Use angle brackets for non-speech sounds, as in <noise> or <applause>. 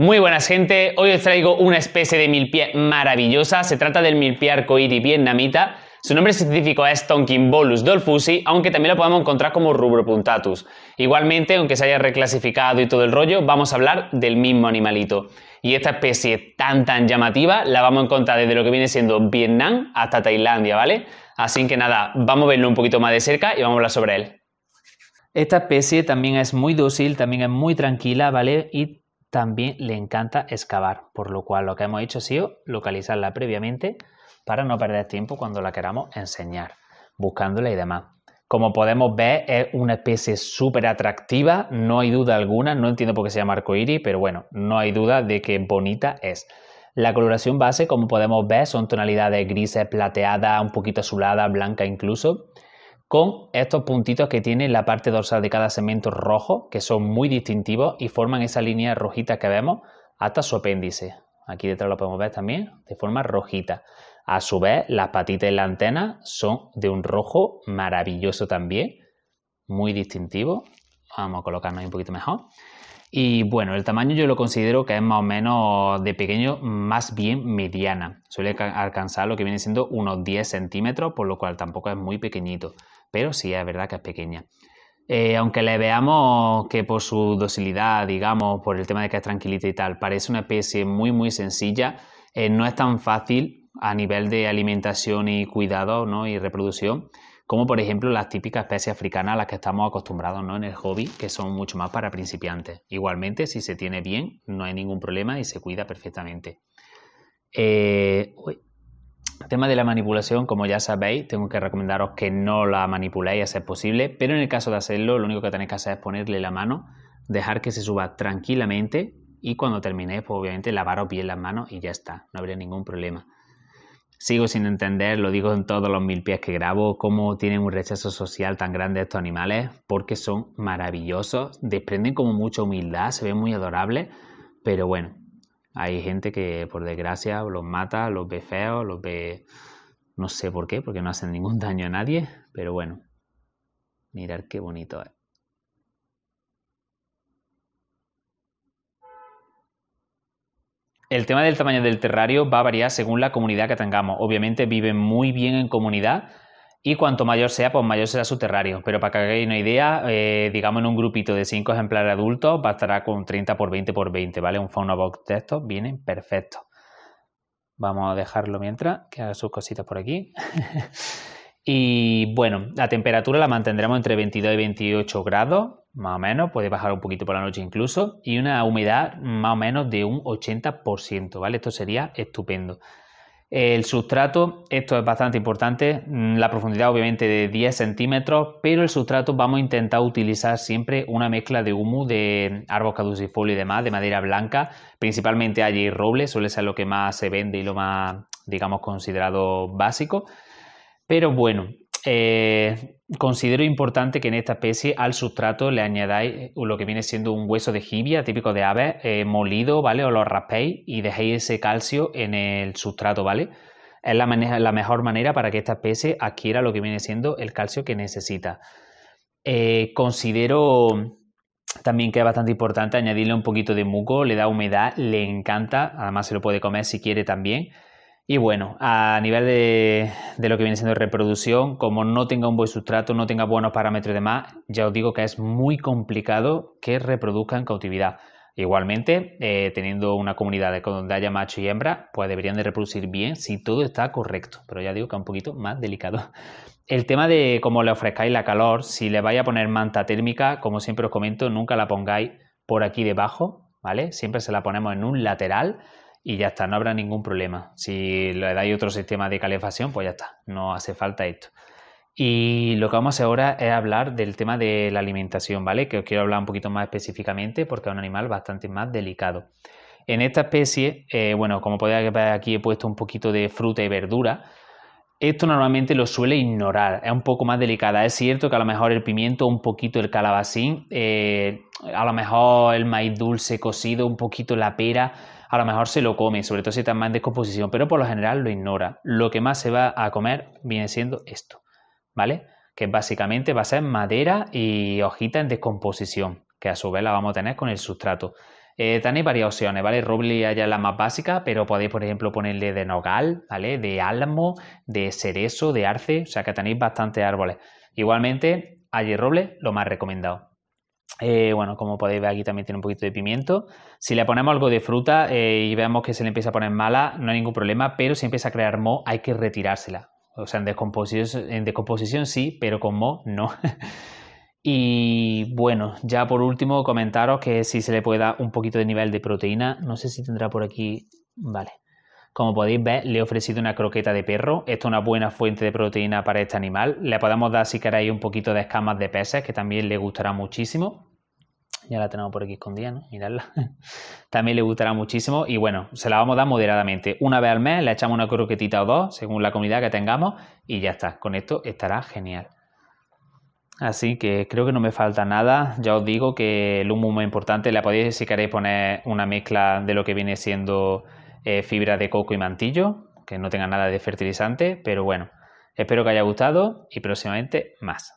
Muy buenas gente, hoy os traigo una especie de milpie maravillosa, se trata del milpie arcoíris vietnamita, su nombre científico es Tonkin Bolus dolfusi, aunque también lo podemos encontrar como rubropuntatus. Igualmente, aunque se haya reclasificado y todo el rollo, vamos a hablar del mismo animalito. Y esta especie tan tan llamativa la vamos a encontrar desde lo que viene siendo Vietnam hasta Tailandia, ¿vale? Así que nada, vamos a verlo un poquito más de cerca y vamos a hablar sobre él. Esta especie también es muy dócil, también es muy tranquila, ¿vale? Y también le encanta excavar, por lo cual lo que hemos hecho ha sido localizarla previamente para no perder tiempo cuando la queramos enseñar, buscándola y demás. Como podemos ver, es una especie súper atractiva, no hay duda alguna, no entiendo por qué se llama arcoíris, pero bueno, no hay duda de que bonita es. La coloración base, como podemos ver, son tonalidades grises, plateadas, un poquito azuladas, blanca incluso con estos puntitos que tiene la parte dorsal de cada segmento rojo, que son muy distintivos y forman esa línea rojita que vemos hasta su apéndice. Aquí detrás lo podemos ver también de forma rojita. A su vez, las patitas y la antena son de un rojo maravilloso también, muy distintivo. Vamos a colocarnos un poquito mejor. Y bueno, el tamaño yo lo considero que es más o menos de pequeño, más bien mediana. Suele alcanzar lo que viene siendo unos 10 centímetros, por lo cual tampoco es muy pequeñito pero sí es verdad que es pequeña. Eh, aunque le veamos que por su docilidad, digamos, por el tema de que es tranquilita y tal, parece una especie muy, muy sencilla, eh, no es tan fácil a nivel de alimentación y cuidado ¿no? y reproducción como por ejemplo las típicas especies africanas a las que estamos acostumbrados ¿no? en el hobby, que son mucho más para principiantes. Igualmente, si se tiene bien, no hay ningún problema y se cuida perfectamente. Eh, tema de la manipulación, como ya sabéis, tengo que recomendaros que no la manipuléis a ser posible, pero en el caso de hacerlo, lo único que tenéis que hacer es ponerle la mano, dejar que se suba tranquilamente y cuando terminéis, pues obviamente lavaros bien las manos y ya está, no habría ningún problema. Sigo sin entender, lo digo en todos los mil pies que grabo, cómo tienen un rechazo social tan grande estos animales, porque son maravillosos, desprenden como mucha humildad, se ven muy adorables, pero bueno, hay gente que, por desgracia, los mata, los ve feos, los ve... No sé por qué, porque no hacen ningún <laughs> daño a nadie, pero bueno. Mirar qué bonito es. El tema del tamaño del terrario va a variar según la comunidad que tengamos. Obviamente viven muy bien en comunidad, y cuanto mayor sea, pues mayor será su terrario. Pero para que hagáis una idea, eh, digamos en un grupito de 5 ejemplares adultos, bastará con 30 por 20 por 20, ¿vale? Un fauna box de estos vienen perfecto. Vamos a dejarlo mientras, que haga sus cositas por aquí. <laughs> y bueno, la temperatura la mantendremos entre 22 y 28 grados, más o menos, puede bajar un poquito por la noche incluso, y una humedad más o menos de un 80%, ¿vale? Esto sería estupendo. El sustrato, esto es bastante importante, mm, la profundidad obviamente de 10 centímetros, pero el sustrato vamos a intentar utilizar siempre una mezcla de humus de árbol caducifolio y demás, de madera blanca, principalmente allí roble, suele ser lo que más se vende y lo más, digamos, considerado básico. Pero bueno, eh, considero importante que en esta especie al sustrato le añadáis lo que viene siendo un hueso de jibia típico de aves eh, molido, ¿vale? O lo raspéis y dejéis ese calcio en el sustrato, ¿vale? Es la, mejor manera para que esta especie adquiera lo que viene siendo el calcio que necesita. Eh, considero también que es bastante importante añadirle un poquito de muco, le da humedad, le encanta, además se lo puede comer si quiere también. Y bueno, a nivel de, lo que viene siendo reproducción, como no tenga un buen sustrato, no tenga buenos parámetros y demás, ya os digo que es muy complicado que reproduzca en cautividad. Igualmente, eh, teniendo una comunidad donde haya macho y hembra, pues deberían de reproducir bien si todo está correcto. Pero ya digo que es un poquito más delicado. <laughs> El tema de cómo le ofrezcáis la calor, si le vais a poner manta térmica, como siempre os comento, nunca la pongáis por aquí debajo, ¿vale? Siempre se la ponemos en un lateral y ya está, no habrá ningún problema. Si le dais otro sistema de calefacción, pues ya está, no hace falta esto. Y lo que vamos a hacer ahora es hablar del tema de la alimentación, ¿vale? Que os quiero hablar un poquito más específicamente porque es un animal bastante más delicado. En esta especie, eh, bueno, como podéis ver aquí he puesto un poquito de fruta y verdura. Esto normalmente lo suele ignorar, es un poco más delicada. Es cierto que a lo mejor el pimiento, un poquito el calabacín, eh, a lo mejor el maíz dulce cocido, un poquito la pera, a lo mejor se lo come, sobre todo si está más en descomposición, pero por lo general lo ignora. Lo que más se va a comer viene siendo esto, ¿vale? Que básicamente va a ser madera y hojita en descomposición, que a su vez la vamos a tener con el sustrato. Eh, tenéis varias opciones, ¿vale? Roble ya es la más básica, pero podéis, por ejemplo, ponerle de nogal, ¿vale? De álamo, de cerezo, de arce, o sea que tenéis bastantes árboles. Igualmente, allí roble, lo más recomendado. Eh, bueno, como podéis ver aquí también tiene un poquito de pimiento. Si le ponemos algo de fruta eh, y veamos que se le empieza a poner mala, no hay ningún problema, pero si empieza a crear mo, hay que retirársela. O sea, en descomposición, sí, pero con mo no. <laughs> y bueno, ya por último comentaros que si se le puede dar un poquito de nivel de proteína, no sé si tendrá por aquí... Vale. Como podéis ver, le he ofrecido una croqueta de perro. Esto es una buena fuente de proteína para este animal. Le podemos dar, si queréis, un poquito de escamas de peces, que también le gustará muchísimo ya la tenemos por aquí escondida, ¿no? Miradla. <laughs> También le gustará muchísimo y bueno, se la vamos a dar moderadamente. Una vez al mes le echamos una croquetita o dos, según la comida que tengamos, y ya está. Con esto estará genial. Así que creo que no me falta nada. Ya os digo que el humo muy importante. La podéis, si queréis, poner una mezcla de lo que viene siendo eh, fibra de coco y mantillo, que no tenga nada de fertilizante, pero bueno, espero que haya gustado y próximamente más.